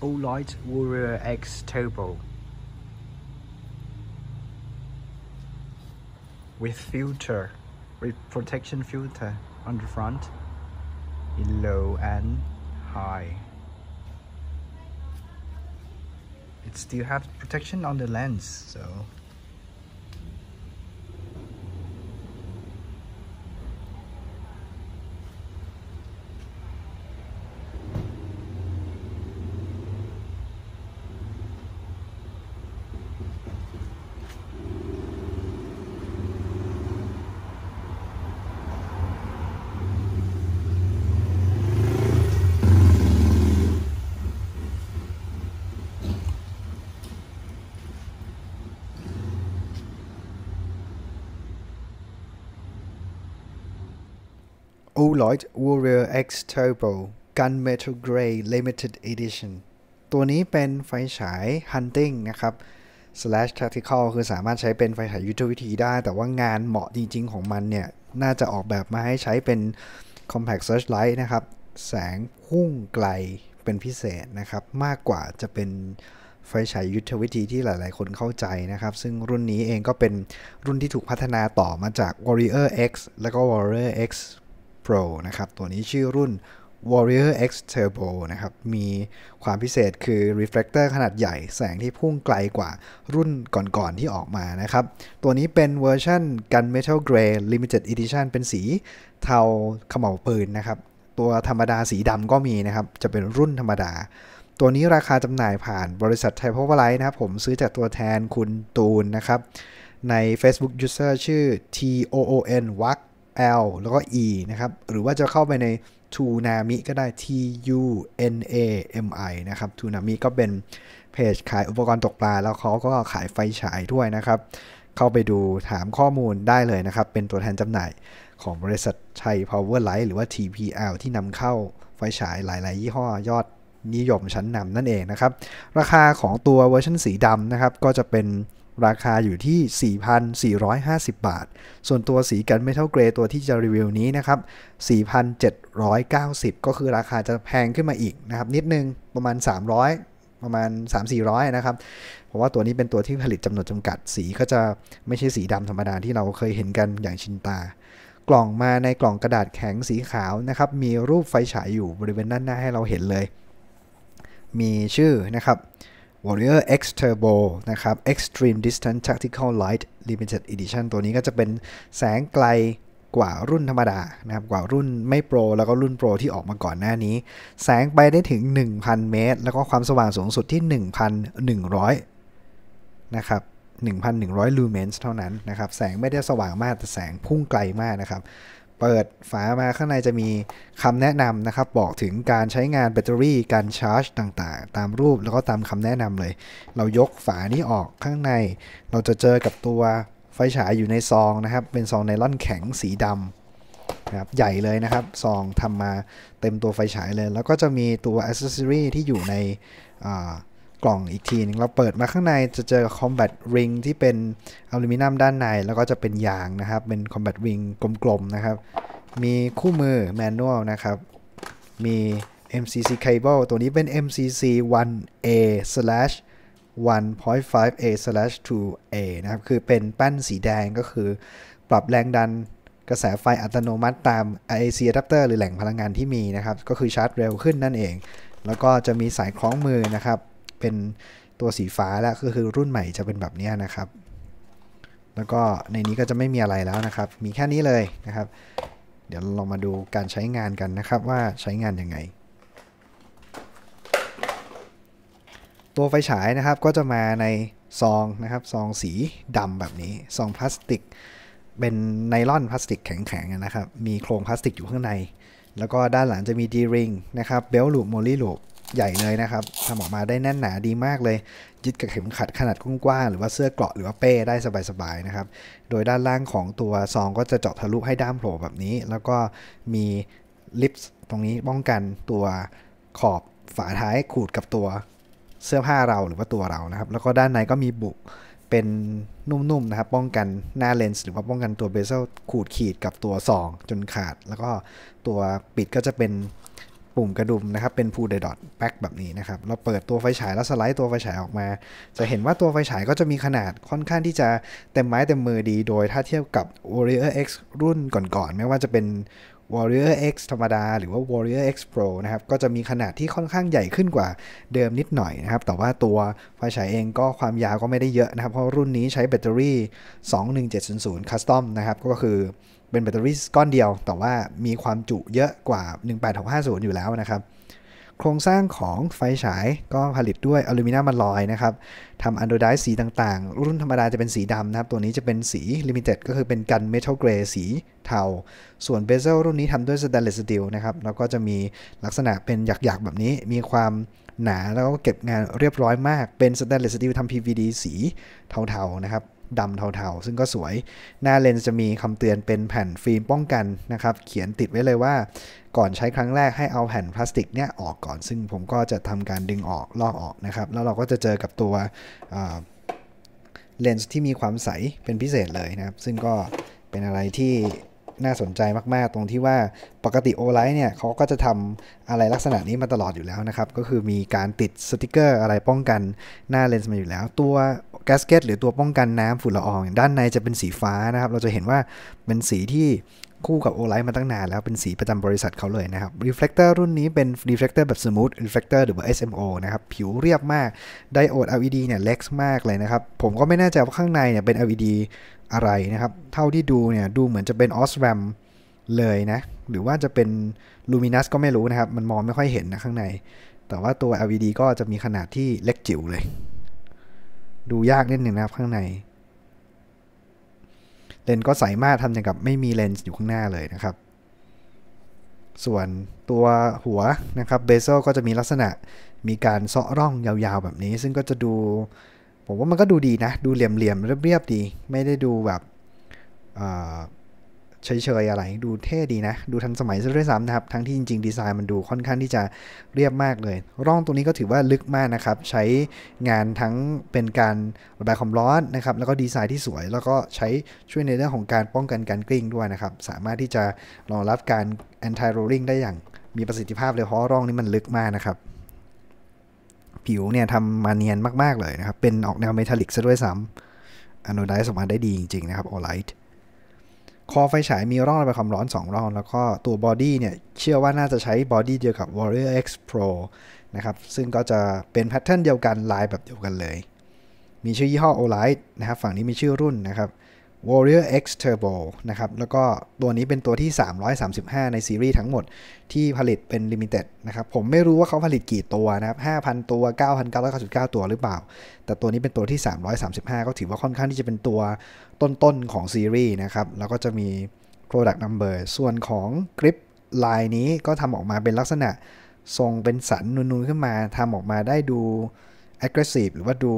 Olight Warrior X Turbo with filter, with protection filter on the front in low and high. It still has protection on the lens, so Oloid Warrior X Turbo Gun Metal Gray Limited Edition ตัวนี้เป็นไฟฉาย Hunting นะครับ slash tactical คือสามารถใช้เป็นไฟฉายยุทธวิธีได้ แต่ว่างานเหมาะจริง ๆ ของมันเนี่ย น่าจะออกแบบมาให้ใช้เป็น compact searchlight นะครับแสงพุ่งไกลเป็นพิเศษนะครับมากกว่าจะเป็นไฟฉายยุทธวิธีที่หลาย ๆ คนเข้าใจนะครับ ซึ่งรุ่นนี้เองก็เป็นรุ่นที่ถูกพัฒนาต่อมาจาก Warrior X และก็ Warrior X Pro นะครับ ตัวนี้ชื่อรุ่น Warrior X Turbo นะครับ มีความพิเศษคือ reflector ขนาดใหญ่ แสงที่พุ่งไกลกว่ารุ่นก่อนๆ ที่ออกมานะครับ ตัวนี้เป็นเวอร์ชัน Gunmetal Grey Limited Edition เป็นสีเทาขม่าปืนนะครับ ตัวธรรมดาสีดำก็มีนะครับ จะเป็นรุ่นธรรมดา ตัวนี้ราคาจำหน่ายผ่านบริษัทไทโพาวเวอร์ไลท์นะครับ ผม ซื้อจากตัวแทนคุณตูนนะครับ ใน Facebook User ชื่อ TOON W A k L แล้วก็ E นะครับ หรือว่าจะเข้าไปใน t u n a m i ก็ได้ T U N A M I นะครับ t u n a m i ก็เป็นเพจขายอุปกรณ์ตกปลา แล้วเขาก็ขายไฟฉายด้วยนะครับ เข้าไปดูถามข้อมูลได้เลยนะครับ เป็นตัวแทนจำหน่ายของบริษัทไทย Power Light หรือว่า TPL ที่นำเข้าไฟฉายหลาย ๆ ยี่ห้อยอดนิยมชั้นนำนั่นเองนะครับ ราคาของตัวเวอร์ชันสีดำนะครับ ก็จะเป็นราคาอยู่ที่ 4,450 บาท ส่วนตัวสีกันเมทัลเกรย์ตัวที่จะรีวิวนี้นะครับ 4,790 ก็คือราคาจะแพงขึ้นมาอีกนะครับ นิดนึง ประมาณ 300 ประมาณ 3-400 นะครับ เพราะว่าตัวนี้เป็นตัวที่ผลิตจำนวนจำกัด สีก็จะไม่ใช่สีดำธรรมดาที่เราเคยเห็นกันอย่างชินตา กล่องมาในกล่องกระดาษแข็งสีขาวนะครับ มีรูปไฟฉายอยู่บริเวณด้านหน้าให้เราเห็นเลย มีชื่อนะครับ Warrior X Turbo นะครับ Extreme Distance Tactical Light Limited Edition ตัวนี้ก็จะเป็นแสงไกลกว่ารุ่นธรรมดานะครับกว่ารุ่นไม่โปรแล้วก็รุ่นโปรที่ออกมาก่อนหน้านี้ แสงไปได้ถึง 1,000 เมตร แล้วก็ความสว่างสูงสุดที่ 1,100 นะครับ 1,100 ลูเมนส์เท่านั้นนะครับ แสงไม่ได้สว่างมากแต่แสงพุ่งไกลมากนะครับเปิดฝามาข้างในจะมีคำแนะนำนะครับบอกถึงการใช้งานแบตเตอรี่ การชาร์จต่างๆ ตามรูปแล้วก็ตามคำแนะนำเลย เรายกฝานี้ออกข้างในเราจะเจอกับตัวไฟฉายอยู่ในซองนะครับ เป็นซองไนล่อนแข็งสีดำนะครับใหญ่เลยนะครับ ซองทำมาเต็มตัวไฟฉายเลย แล้วก็จะมีตัวอ c ปกรณ์ที่อยู่ในกล่องอีกทีนึงเราเปิดมาข้างในจะเจอ Combat Ring ที่เป็นอลูมิเนียมด้านในแล้วก็จะเป็นยางนะครับ เป็น Combat Ring กลมๆนะครับ มีคู่มือแมนนวลนะครับ มี MCC cable ตัวนี้เป็น MCC 1A slash 1.5A slash 2A นะครับ คือเป็นแป้นสีแดงก็คือปรับแรงดันกระแสไฟอัตโนมัติตาม IAC adapter หรือแหล่งพลังงานที่มีนะครับ ก็คือชาร์จเร็วขึ้นนั่นเอง แล้วก็จะมีสายคล้องมือนะครับเป็นตัวสีฟ้าแล้วก็คือรุ่นใหม่จะเป็นแบบนี้นะครับ แล้วก็ในนี้ก็จะไม่มีอะไรแล้วนะครับ มีแค่นี้เลยนะครับ เดี๋ยวลองมาดูการใช้งานกันนะครับว่าใช้งานยังไง ตัวไฟฉายนะครับก็จะมาในซองนะครับซองสีดำแบบนี้ซองพลาสติกเป็นไนลอนพลาสติกแข็งๆนะครับ มีโครงพลาสติกอยู่ข้างใน แล้วก็ด้านหลังจะมีดีริงนะครับ เบลลูปโมลี่ลูปใหญ่เลยนะครับทำออกมาได้แน่นหนาดีมากเลยยึดกับเข็มขัดขนาดกว้างๆหรือว่าเสื้อเกราะหรือว่าเป้ได้สบายๆนะครับโดยด้านล่างของตัวซองก็จะเจาะทะลุให้ด้ามโผล่แบบนี้ แล้วก็มีลิปส์ตรงนี้ป้องกันตัวขอบฝาท้ายขูดกับตัวเสื้อผ้าเราหรือว่าตัวเรานะครับแล้วก็ด้านในก็มีบุเป็นนุ่มๆนะครับป้องกันหน้าเลนส์ หรือว่าป้องกันตัวเบเซลขูดขีดกับตัวซองจนขาด แล้วก็ตัวปิดก็จะเป็นปุ่มกระดุมนะครับเป็น pull อทแ dot back แบบนี้นะครับเราเปิดตัวไฟฉายแล้วสไลด์ตัวไฟฉายออกมา จะเห็นว่าตัวไฟฉายก็จะมีขนาดค่อนข้างที่จะเต็มไม้เต็มมือดีโดยถ้าเทียบกับ Warrior X รุ่นก่อนๆไม่ว่าจะเป็น Warrior X ธรรมดา หรือว่า Warrior X Pro นะครับก็จะมีขนาดที่ค่อนข้างใหญ่ขึ้นกว่าเดิมนิดหน่อยนะครับแต่ว่าตัวไฟฉายเองก็ความยาวก็ไม่ได้เยอะนะครับเพราะรุ่นนี้ใช้แบตเตอรี่ 21700 Custom นะครับก็คือเป็นแบตเตอรี่ก้อนเดียวแต่ว่ามีความจุเยอะกว่า 18650 อยู่แล้วนะครับ โครงสร้างของไฟฉายก็ผลิตด้วยอลูมิเนียมอลลอยนะครับทำอันโดไดสีต่างๆ รุ่นธรรมดาจะเป็นสีดำนะครับ ตัวนี้จะเป็นสีลิมิเต็ดก็คือเป็นกันเมทัลเกรย์สีเทาส่วนเบเซลรุ่นนี้ทำด้วยสแตนเลสสตีลนะครับ แล้วก็จะมีลักษณะเป็นหยักๆแบบนี้ มีความหนาแล้วก็เก็บงานเรียบร้อยมากเป็นสแตนเลสสตีลทำ PVD สีเทาๆนะครับดำเทาๆ ซึ่งก็สวย หน้าเลนส์จะมีคำเตือนเป็นแผ่นฟิล์มป้องกันนะครับ เขียนติดไว้เลยว่า ก่อนใช้ครั้งแรกให้เอาแผ่นพลาสติกเนี่ยออกก่อน ซึ่งผมก็จะทำการดึงออกลอกออกนะครับ แล้วเราก็จะเจอกับตัวเลนส์ที่มีความใสเป็นพิเศษเลยนะครับ ซึ่งก็เป็นอะไรที่น่าสนใจมากๆ ตรงที่ว่าปกติโอไลท์เนี่ยเขาก็จะทำอะไรลักษณะนี้มาตลอดอยู่แล้วนะครับ ก็คือมีการติดสติกเกอร์อะไรป้องกัน หน้าเลนส์มาอยู่แล้วตัวแกสเก็ตหรือตัวป้องกันน้ำฝุ่นละออง ด้านในจะเป็นสีฟ้านะครับ เราจะเห็นว่าเป็นสีที่คู่กับโอไลท์มาตั้งนานแล้วเป็นสีประจำบริษัทเขาเลยนะครับรีเฟลกเตอร์รุ่นนี้เป็นรีเฟลกเตอร์แบบสมูทรีเฟลกเตอร์หรือว่า SMO นะครับ ผิวเรียบมากไดโอด LED เนี่ยเล็กมากเลยนะครับ ผมก็ไม่แน่ใจว่าข้างในเนี่ยเป็น LED อะไรนะครับ เท่าที่ดูเนี่ยดูเหมือนจะเป็นออสแรมเลยนะหรือว่าจะเป็นลูมินัสก็ไม่รู้นะครับมันมองไม่ค่อยเห็นนะข้างใน แต่ว่าตัว LED ก็จะมีขนาดที่เล็กจิ๋วเลยดูยากนิดหนึ่งนะครับข้างใน เลนก็ใสมากทำอย่างกับไม่มีเลนส์อยู่ข้างหน้าเลยนะครับ ส่วนตัวหัวนะครับเบเซลก็จะมีลักษณะมีการเซาะร่องยาวๆ แบบนี้ซึ่งก็จะดูผมว่ามันก็ดูดีนะ ดูเหลี่ยมๆ เรียบๆ ดี ไม่ได้ดูแบบเฉยๆอะไรดูเท่ดีนะดูทันสมัยซะด้วยซ้ำนะครับทั้งที่จริง ๆดีไซน์มันดูค่อนข้างที่จะเรียบมากเลยร่องตรงนี้ก็ถือว่าลึกมากนะครับ ใช้งานทั้งเป็นการระบายความร้อนนะครับแล้วก็ดีไซน์ที่สวย แล้วก็ใช้ช่วยในเรื่องของการป้องกันการกลิ้งด้วยนะครับสามารถที่จะรองรับการ anti rolling ได้อย่าง มีประสิทธิภาพเลยเพราะร่องนี้มันลึกมากนะครับ ผิวเนี่ยทำมาเนียนมากๆเลยนะครับเป็นออกแนวเมทัลลิกซะด้วยซ้ำอโนไดซ์ออกมาได้ดีจริงๆนะครับออไลท์คอไฟฉายมีร่องระบายความร้อน 2 ร่องแล้วก็ตัวบอดี้เนี่ย เชื่อว่าน่าจะใช้บอดี้เดียวกับ Warrior X Pro นะครับ ซึ่งก็จะเป็นแพทเทิร์นเดียวกัน ลายแบบเดียวกันเลย มีชื่อยี่ห้อ Olight นะครับ ฝั่งนี้มีชื่อรุ่นนะครับ Warrior X Turbo นะครับ แล้วก็ตัวนี้เป็นตัวที่ 335 ในซีรีส์ทั้งหมดที่ผลิตเป็นลิมิเต็ดนะครับ ผมไม่รู้ว่าเขาผลิตกี่ตัวนะครับ 5,000 ตัว 9,999 ตัวหรือเปล่า แต่ตัวนี้เป็นตัวที่ 335 ก็ถือว่าค่อนข้างที่จะเป็นตัวต้นๆของซีรีส์นะครับ แล้วก็จะมี Product Number ส่วนของกริปลายนี้ก็ทำออกมาเป็นลักษณะทรงเป็นสันนูนๆขึ้นมาทำออกมาได้ดู aggressive หรือว่าดู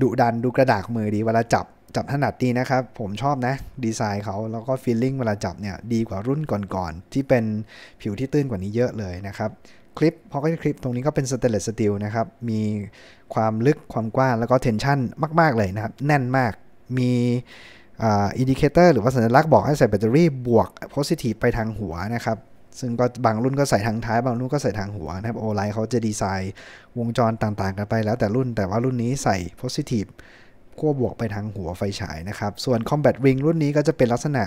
ดุดัน ดูกระดากมือดีเวลาจับจับถนัดดีนะครับ ผมชอบนะ ดีไซน์เขาแล้วก็ฟีลลิ่งเวลาจับเนี่ยดีกว่ารุ่นก่อนๆที่เป็นผิวที่ตื้นกว่านี้เยอะเลยนะครับ คลิปพอก็คลิปตรงนี้ก็เป็นสเตเลสสตีลนะครับ มีความลึกความกว้างแล้วก็เทนชั่นมากๆเลยนะครับ แน่นมากมีอินดิเคเตอร์หรือว่าสัญลักษณ์บอกให้ใส่แบตเตอรี่บวกโพซิทีฟไปทางหัวนะครับ ซึ่งก็บางรุ่นก็ใส่ทางท้าย บางรุ่นก็ใส่ทางหัวนะครับโอไล์เขาจะดีไซน์วงจรต่าง ๆกันไปแล้วแต่รุ่นแต่ว่ารุ่นนี้ใส่โพซิทีฟขั้วบวกไปทางหัวไฟฉายนะครับ ส่วน Combat Ring รุ่นนี้ก็จะเป็นลักษณะ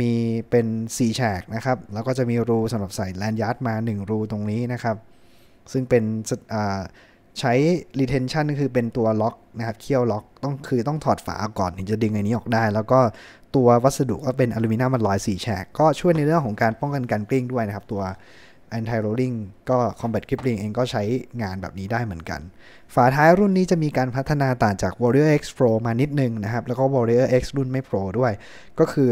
มีเป็น4ฉากนะครับ แล้วก็จะมีรูสำหรับใส่แลนยาร์ดมา1รูตรงนี้นะครับ ซึ่งเป็นใช้ retention คือเป็นตัวล็อกนะครับ เคี่ยวล็อกต้องคือต้องถอดฝาก่อนถึงจะดึงไอ้นี้ออกได้ แล้วก็ตัววัสดุก็เป็นอลูมิเนียมมันลอย 4แฉก ก็ช่วยในเรื่องของการป้องกันการกลิ้งด้วยนะครับ ตัว anti rolling ก็ combat crippling เองก็ใช้งานแบบนี้ได้เหมือนกันฝาท้ายรุ่นนี้จะมีการพัฒนาต่างจาก Warrior X Pro มานิดนึงนะครับแล้วก็ Warrior X รุ่นไม่ Pro ด้วย ก็คือ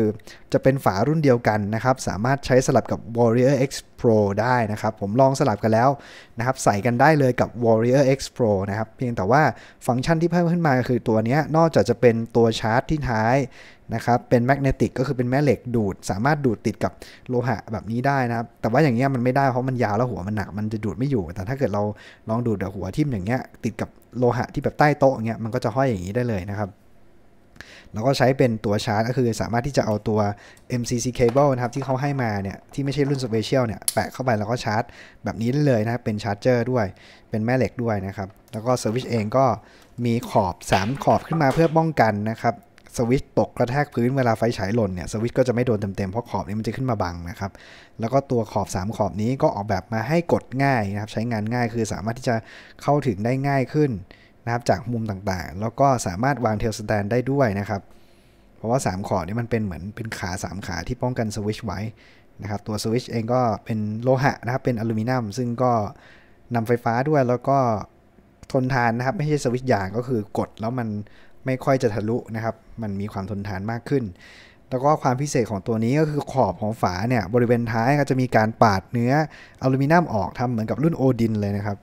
จะเป็นฝารุ่นเดียวกันนะครับสามารถใช้สลับกับ Warrior X Pro ได้นะครับผมลองสลับกันแล้วนะครับใส่กันได้เลยกับ Warrior X Pro นะครับเพียงแต่ว่าฟังก์ชันที่เพิ่มขึ้นมาคือตัวนี้นอกจากจะเป็นตัวชาร์จที่ท้ายนะครับเป็นแมกเนติกก็คือเป็นแม่เหล็กดูดสามารถดูดติดกับโลหะแบบนี้ได้นะครับแต่ว่าอย่างเงี้ยมันไม่ได้เพราะมันยาวแล้วหัวมันหนักมันจะดูดไม่อยู่แต่ถ้าเกิดเราลองดูดหัวทิ่มอย่างเงี้ยติดกับโลหะที่แบบใต้โต๊ะเงี้ยมันก็จะห้อยอย่างนี้ได้เลยนะครับ แล้วก็ใช้เป็นตัวชาร์จ ก็คือสามารถที่จะเอาตัว MCC cable นะครับ ที่เขาให้มาเนี่ยที่ไม่ใช่รุ่น Special เนี่ยแปะเข้าไปแล้วก็ชาร์จ แบบนี้ได้เลยนะครับเป็นชาร์จเจอร์ด้วย เป็นแม่เหล็กด้วยนะครับ แล้วก็ซอร์วิสเองก็มีขอบ 3 ขอบขึ้นมาเพื่อป้องกันนะครับสวิตตกกระแทกพื้นเวลาไฟฉายหล่นเนี่ยสวิตก็จะไม่โดนเต็มๆเพราะขอบนี้มันจะขึ้นมาบังนะครับแล้วก็ตัวขอบ 3 ขอบนี้ก็ออกแบบมาให้กดง่ายนะครับใช้งานง่ายคือสามารถที่จะเข้าถึงได้ง่ายขึ้นนะครับจากมุมต่างๆ แล้วก็สามารถวางเทลสแตนได้ด้วยนะครับ เพราะว่า3ขอบนี้มันเป็นเหมือนเป็นขา3ขาที่ป้องกันสวิตชไว้นะครับตัวสวิตชเองก็เป็นโลหะนะครับเป็นอลูมิเนียมซึ่งก็นำไฟฟ้าด้วยแล้วก็ทนทานนะครับไม่ใช่สวิตช์ยางก็คือกดแล้วมันไม่ค่อยจะทะลุนะครับ มันมีความทนทานมากขึ้น แล้วก็ความพิเศษของตัวนี้ก็คือขอบของฝาเนี่ย บริเวณท้ายก็จะมีการปาดเนื้ออลูมิเนียมออกทำเหมือนกับรุ่นโอดินเลยนะครับ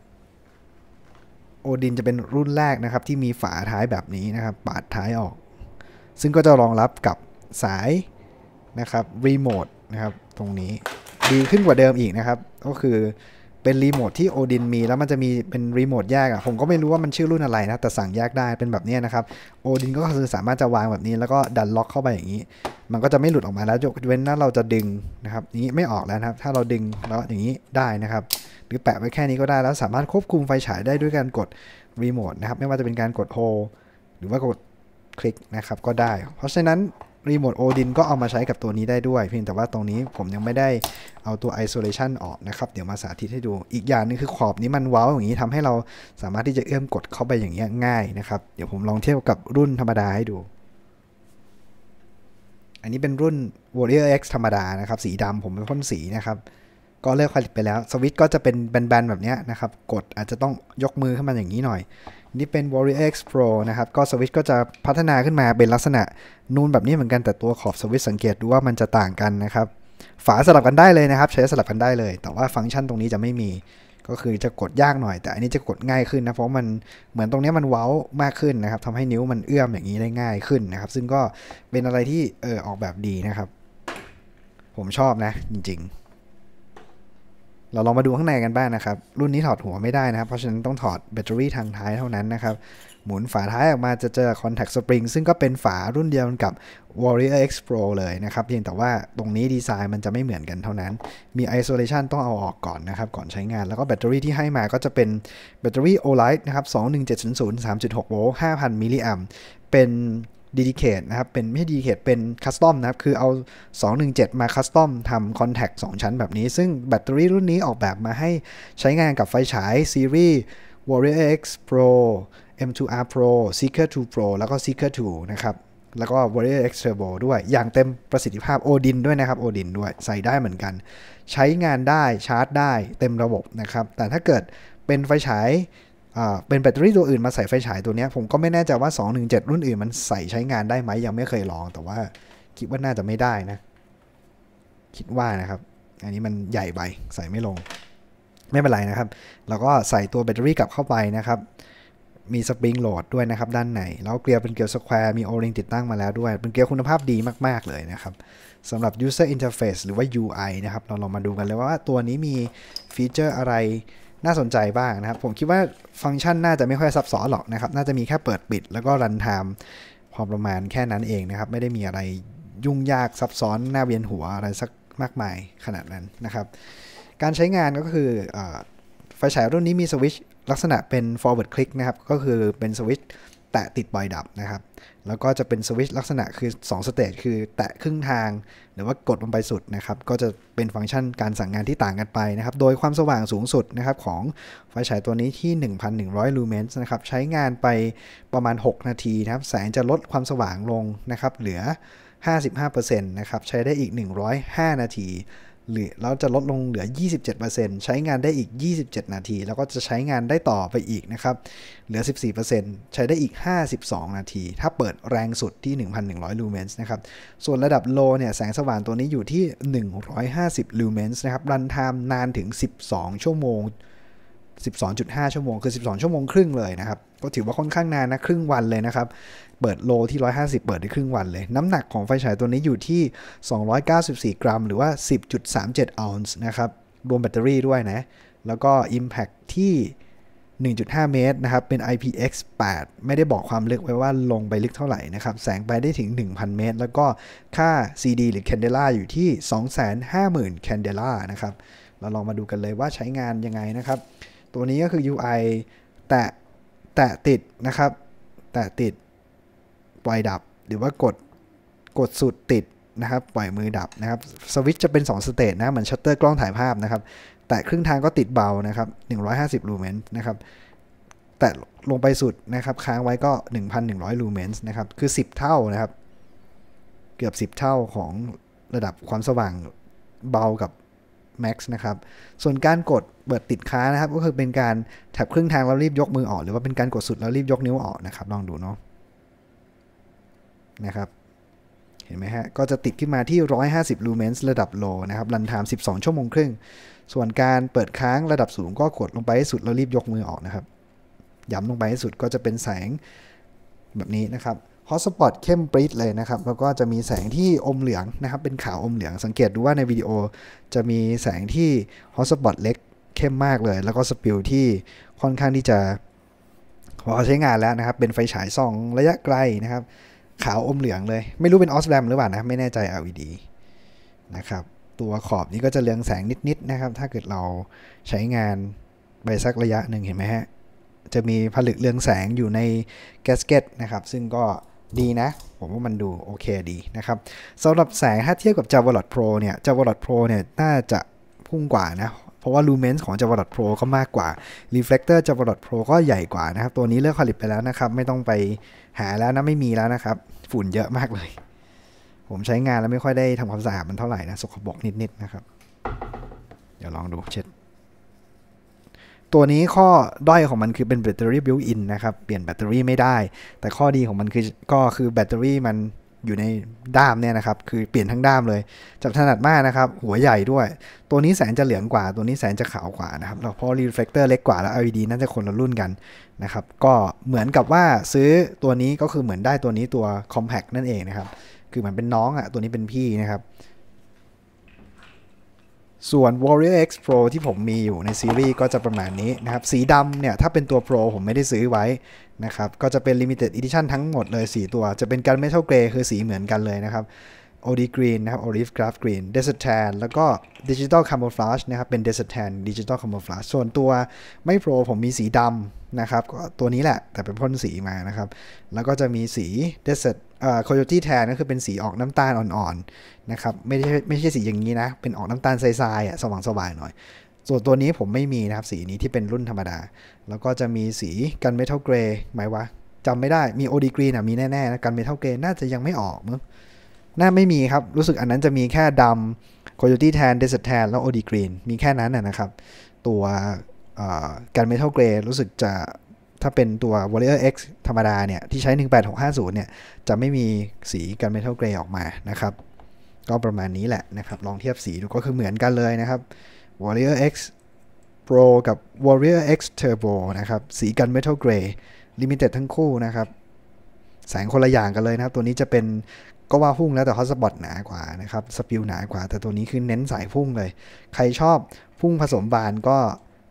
โอดินจะเป็นรุ่นแรกนะครับ ที่มีฝาท้ายแบบนี้นะครับปาดท้ายออก ซึ่งก็จะรองรับกับสายนะครับรีโมทนะครับตรงนี้ดีขึ้นกว่าเดิมอีกนะครับ ก็คือเป็นรีโมทที่โอดินมีแล้วมันจะมีเป็นรีโมทแยกอะ่ะผมก็ไม่รู้ว่ามันชื่อรุ่นอะไรนะแต่สั่งแยกได้เป็นแบบนี้นะครับโอดินก็คือสามารถจะวางแบบนี้แล้วก็ดันล็อก เข้าไปอย่างนี้ มันก็จะไม่หลุดออกมาแล้วยกเว้นถ้าเราจะดึงนะครับนี้ไม่ออกแล้วนะครับ ถ้าเราดึงแล้วอย่างนี้ได้นะครับ หรือแปะไว้แค่นี้ก็ได้แล้วสามารถควบคุมไฟฉายได้ด้วยการกดรีโมทนะครับ ไม่ว่าจะเป็นการกดโฮหรือว่ากดคลิกนะครับ ก็ได้ เพราะฉะนั้นรีโมทโอดินก็เอามาใช้กับตัวนี้ได้ด้วย เพียงแต่ว่าตรงนี้ผมยังไม่ได้เอาตัว isolation ออกนะครับ เดี๋ยวมาสาธิตให้ดูอีกอย่างนึงคือขอบนี้มันเว้าวอย่างนี้ทำให้เราสามารถที่จะเอื้อมกดเข้าไปอย่างนี้ง่ายนะครับ เดี๋ยวผมลองเทียบกับรุ่นธรรมดาให้ดู อันนี้เป็นรุ่น Warrior X ธรรมดานะครับ สีดำผมเป็นพ่นสีนะครับก็เลือกผลิตไปแล้วสวิตก็จะเป็นแบนๆแบบนี้นะครับกดอาจจะต้องยกมือขึ้นมาอย่างนี้หน่อย นี่เป็น Warrior X Pro นะครับ ก็สวิตก็จะพัฒนาขึ้นมาเป็นลักษณะนูนแบบนี้เหมือนกันแต่ตัวขอบสวิตสังเกตดูว่ามันจะต่างกันนะครับ ฝาสลับกันได้เลยนะครับ ใช้สลับกันได้เลย แต่ว่าฟังก์ชันตรงนี้จะไม่มี ก็คือจะกดยากหน่อย แต่อันนี้จะกดง่ายขึ้นนะเพราะมันเหมือนตรงนี้มันเว้ามากขึ้นนะครับทำให้นิ้วมันเอื้อมอย่างนี้ได้ง่ายขึ้นนะครับซึ่งก็เป็นอะไรที่เออออกแบบดีนะครับ ผมชอบนะ จริง ๆเราลองมาดูข้างในกันบ้างนะครับ รุ่นนี้ถอดหัวไม่ได้นะครับ เพราะฉะนั้นต้องถอดแบตเตอรี่ทางท้ายเท่านั้นนะครับ หมุนฝาท้ายออกมาจะเจอคอนแทคสปริงซึ่งก็เป็นฝารุ่นเดียวกับ Warrior X Pro เลยนะครับเพียงแต่ว่าตรงนี้ดีไซน์มันจะไม่เหมือนกันเท่านั้น มีไอโซเลชันต้องเอาออกก่อนนะครับ ก่อนใช้งานแล้วก็แบตเตอรี่ที่ให้มาก็จะเป็นแบตเตอรี่ Olight นะครับ21700 3.6โวลต์5,000มิลลิแอมเป็นดีดิเคทนะครับเป็นไม่ดีดิเคทเป็นคัสตอมนะครับ คือเอา 217 มาคัสตอมทำคอนแทค2ชั้นแบบนี้ ซึ่งแบตเตอรี่รุ่นนี้ออกแบบมาให้ใช้งานกับไฟฉายซีรีส์ Warrior X Pro M2R Pro Seeker 2 Pro แล้วก็ Seeker 2นะครับ แล้วก็ Warrior X Turbo ด้วยอย่างเต็มประสิทธิภาพโอดินด้วยนะครับโอดินด้วยใส่ได้เหมือนกัน ใช้งานได้ชาร์จได้เต็มระบบนะครับ แต่ถ้าเกิดเป็นไฟฉายเป็นแบตเตอรี่ตัวอื่นมาใส่ไฟฉายตัวนี้ผมก็ไม่แน่ใจว่า 217 รุ่นอื่น มันใส่ใช้งานได้ไหมยังไม่เคยลอง แต่ว่าคิดว่าน่าจะไม่ได้นะคิดว่านะครับ อันนี้มันใหญ่ไป ใส่ไม่ลง ไม่เป็นไรนะครับแล้วก็ใส่ตัวแบตเตอรี่กลับเข้าไปนะครับ มีสปริงโหลดด้วยนะครับด้านในแล้วเกลียวเป็นเกลียวสแควร์มีโอริงติดตั้งมาแล้วด้วยเป็นเกลียวคุณภาพดีมากๆเลยนะครับสำหรับ user interface หรือว่า UI นะครับเราลองมาดูกันเลยว่าตัวนี้มีฟีเจอร์อะไรน่าสนใจบ้างนะครับ ผมคิดว่าฟังก์ชันน่าจะไม่ค่อยซับซ้อนหรอกนะครับ น่าจะมีแค่เปิดปิด แล้วก็รันไทม์พอประมาณแค่นั้นเองนะครับ ไม่ได้มีอะไรยุ่งยากซับซ้อนน่าเวียนหัวอะไรสักมากมายขนาดนั้นนะครับ การใช้งานก็คืออไฟฉายรุ่นนี้มีสวิตช์ลักษณะเป็น forward click นะครับ ก็คือเป็นสวิตช์แตะติดบอยดับนะครับ แล้วก็จะเป็นสวิตช์ลักษณะคือ2สเตจคือแตะครึ่งทาง หรือว่ากดลงไปสุดนะครับ ก็จะเป็นฟังก์ชันการสั่งงานที่ต่างกันไปนะครับ โดยความสว่างสูงสุดนะครับของไฟฉายตัวนี้ที่ 1,100ลูเมนส์นะครับ ใช้งานไปประมาณ 6 นาทีนะครับ แสงจะลดความสว่างลงนะครับ เหลือ 55%นะครับ ใช้ได้อีก 105 นาทีหรือเราจะลดลงเหลือ 27%ใช้งานได้อีก 27 นาที แล้วก็จะใช้งานได้ต่อไปอีกนะครับ เหลือ 14%ใช้ได้อีก 52 นาที ถ้าเปิดแรงสุดที่ 1,100 ลูเมนส์นะครับ ส่วนระดับโลเนี่ย แสงสว่างตัวนี้อยู่ที่ 150 ลูเมนส์นะครับ รันไทม์นานถึง 12 ชั่วโมง12.5 ชั่วโมง คือ 12 ชั่วโมงครึ่งเลยนะครับ ก็ถือว่าค่อนข้างนานนะครึ่งวันเลยนะครับ เปิดโลที่ 150 เปิดได้ครึ่งวันเลย น้ำหนักของไฟฉายตัวนี้อยู่ที่ 294 กรัม หรือว่า 10.37ออนซ์นะครับ รวมแบตเตอรี่ด้วยนะ แล้วก็ Impact ที่ 1.5 เมตรนะครับ เป็น IPX8 ไม่ได้บอกความลึกไว้ว่าลงไปลึกเท่าไหร่นะครับแสงไปได้ถึง1,000เมตร แล้วก็ค่า CD หรือ Candela อยู่ที่ 250,000 Candela นะครับเราลองมาดูกันเลยว่าใช้งานยังไงนะครับตัวนี้ก็คือ UI แตะ แตะติดนะครับ แตะติดปล่อยดับ หรือว่ากด กดสุดติดนะครับ ปล่อยมือดับนะครับ สวิตช์จะเป็น2สเตจนะ เหมือนชัตเตอร์กล้องถ่ายภาพนะครับ แตะครึ่งทางก็ติดเบานะครับ 150ลูเมนส์นะครับ แตะลงไปสุดนะครับ ค้างไว้ก็ 1,100ลูเมนส์นะครับ คือ 10 เท่านะครับ เกือบ 10 เท่าของระดับความสว่างเบากับ Max นะครับส่วนการกดเปิดติดค้านะครับก็คือเป็นการแถบครึ่งทางแล้วรีบยกมือออก หรือว่าเป็นการกดสุดแล้วรีบยกนิ้วออกนะครับลองดูเนาะนะครับ เห็นไหมฮะก็จะติดขึ้นมาที่150ูเมนส์ระดับโล นะครับรันไทม์12 ชั่วโมงครึ่งส่วนการเปิดค้างระดับสูง ก็กดลงไปให้สุดแล้วรีบยกมือออกนะครับย้ำลงไปให้สุดก็จะเป็นแสงแบบนี้นะครับฮอสปอตเข้มปริ๊ดเลยนะครับ แล้วก็จะมีแสงที่อมเหลืองนะครับ เป็นขาวอมเหลืองสังเกตดูว่าในวิดีโอจะมีแสงที่ฮอสปอตเล็ก เข้มมากเลย แล้วก็สปิลที่ค่อนข้างที่จะพอใช้งานแล้วนะครับ เป็นไฟฉายส่องระยะไกลนะครับขาวอมเหลืองเลย ไม่รู้เป็นออสแรมหรือเปล่านะไม่แน่ใจ LED นะครับ ตัวขอบนี้ก็จะเรืองแสงนิด ๆ นะครับ ถ้าเกิดเราใช้งานไปสักระยะหนึ่งเห็นไหมฮะจะมีผลึกเรืองแสงอยู่ในแกสเก็ตนะครับ ซึ่งก็ดีนะ ผมว่ามันดูโอเคดีนะครับสำหรับแสงถ้าเทียบกับ Javalot Pro เนี่ย Javalot Pro เนี่ย น่าจะพุ่งกว่านะ เพราะว่าลูเมนส์ของ Javalot Pro ก็มากกว่า Reflector Javalot Pro ก็ใหญ่กว่านะครับ ตัวนี้เลือกผลิตไปแล้วนะครับ ไม่ต้องไปหาแล้วนะ ไม่มีแล้วนะครับฝุ่นเยอะมากเลย ผมใช้งานแล้วไม่ค่อยได้ทำความสะอาดมันเท่าไหร่นะสกปรกนิดๆนะครับเดี๋ยวลองดูเช็ดตัวนี้ข้อด้อยของมันคือเป็นแบตเตอรี่บิวอินนะครับ เปลี่ยนแบตเตอรี่ไม่ได้ แต่ข้อดีของมันคือก็คือแบตเตอรี่มันอยู่ในด้ามเนี่ยนะครับ คือเปลี่ยนทั้งด้ามเลย จับถนัดมากนะครับ หัวใหญ่ด้วย ตัวนี้แสงจะเหลืองกว่า ตัวนี้แสงจะขาวกว่านะครับเพราะรีเฟลคเตอร์เล็กกว่าแล้ว LED น่าจะคนละรุ่นกันนะครับ ก็เหมือนกับว่าซื้อตัวนี้ก็คือเหมือนได้ตัวนี้ตัว compact นั่นเองนะครับ คือเหมือนเป็นน้องอะ่ะตัวนี้เป็นพี่นะครับส่วน Warrior X Pro ที่ผมมีอยู่ในซีรีส์ก็จะประมาณนี้นะครับ สีดำเนี่ยถ้าเป็นตัว Pro ผมไม่ได้ซื้อไว้นะครับ ก็จะเป็น Limited Edition ทั้งหมดเลย 4 ตัว จะเป็นกันม e t a เกรย์คือสีเหมือนกันเลยนะครับโอดีกรีนนะครับโอลิฟกราฟกรีนเดสเทนแล้วก็ดิจิตอลคาร์โมฟลาชนะครับ เป็นเดสเทนดิจิตอลคาร์โมฟลาชส่วนตัวไม่โปรผมมีสีดำนะครับก็ตัวนี้แหละแต่เป็นพ่นสีมานะครับ แล้วก็จะมีสีเดสเอ่อโคโยตี้แทนก็คือเป็นสีออกน้ำตาลอ่อนๆนะครับไม่ใช่ไม่ใช่สีอย่างนี้นะ เป็นออกน้ำตาลทรายๆอ่ะสว่างๆหน่อย ส่วนตัวนี้ผมไม่มีนะครับ สีนี้ที่เป็นรุ่นธรรมดา แล้วก็จะมีสีกันเมทัลเกรย์ไหมวะจำไม่ได้มีโอดีกรีนอ่ะมีแน่ๆนะกันเมทัลเกรย์น่าจะยังไม่ออกมั้งน่าไม่มีครับ รู้สึกอันนั้นจะมีแค่ดำโคโยตี้แทนเดสแทนแล้วโอดีกรีนมีแค่นั้นนะครับ ตัวการเมทัลเกรดรู้สึกจะ ถ้าเป็นตัว Warrior X ธรรมดาเนี่ย ที่ใช้ 18650 เนี่ย จะไม่มีสีกันเมทัลเกรย์ออกมา นะครับ ก็ประมาณนี้แหละนะครับ ลองเทียบสีดูก็คือเหมือนกันเลยนะครับ Warrior X Pro กับ Warrior X Turbo นะครับ สีกันเมทัลเกรย์ลิมิเต็ดทั้งคู่นะครับ แสงคนละอย่างกันเลยนะครับ ตัวนี้จะเป็นก็ว่าพุ่งแล้วแต่ฮอสปอตหนากว่านะครับสปิลหนากว่า แต่ตัวนี้คือเน้นสายพุ่งเลย ใครชอบพุ่งผสมบานก็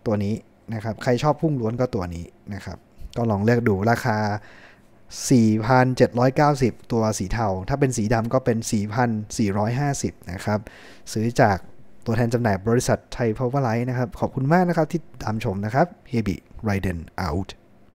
ตัวนี้นะครับใครชอบพุ่งล้วนก็ตัวนี้นะครับก็ลองเลือกดูราคา 4,790 ตัวสีเทาถ้าเป็นสีดำก็เป็น 4,450 นะครับซื้อจากตัวแทนจำหน่ายบริษัทไทยพาวเวอร์ไลท์นะครับ ขอบคุณมากนะครับที่ตามชมนะครับเฮบิไรเดนาท์